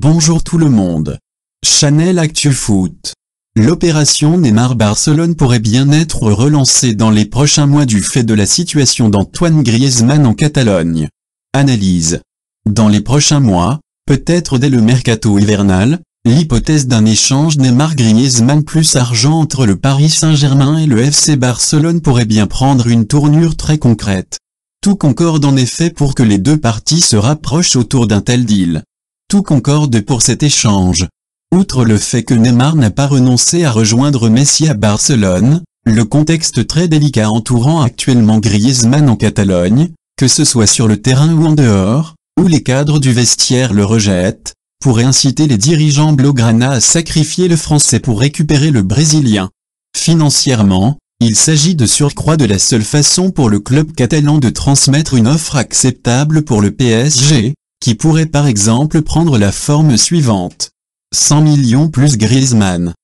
Bonjour tout le monde. Chanel Actu Foot. L'opération Neymar Barcelone pourrait bien être relancée dans les prochains mois du fait de la situation d'Antoine Griezmann en Catalogne. Analyse. Dans les prochains mois, peut-être dès le mercato hivernal, l'hypothèse d'un échange Neymar Griezmann plus argent entre le Paris Saint-Germain et le FC Barcelone pourrait bien prendre une tournure très concrète. Tout concorde en effet pour que les deux parties se rapprochent autour d'un tel deal. Tout concorde pour cet échange. Outre le fait que Neymar n'a pas renoncé à rejoindre Messi à Barcelone, le contexte très délicat entourant actuellement Griezmann en Catalogne, que ce soit sur le terrain ou en dehors, où les cadres du vestiaire le rejettent, pourrait inciter les dirigeants Blaugrana à sacrifier le français pour récupérer le brésilien. Financièrement, il s'agit de surcroît de la seule façon pour le club catalan de transmettre une offre acceptable pour le PSG, qui pourrait par exemple prendre la forme suivante. 100 millions plus Griezmann.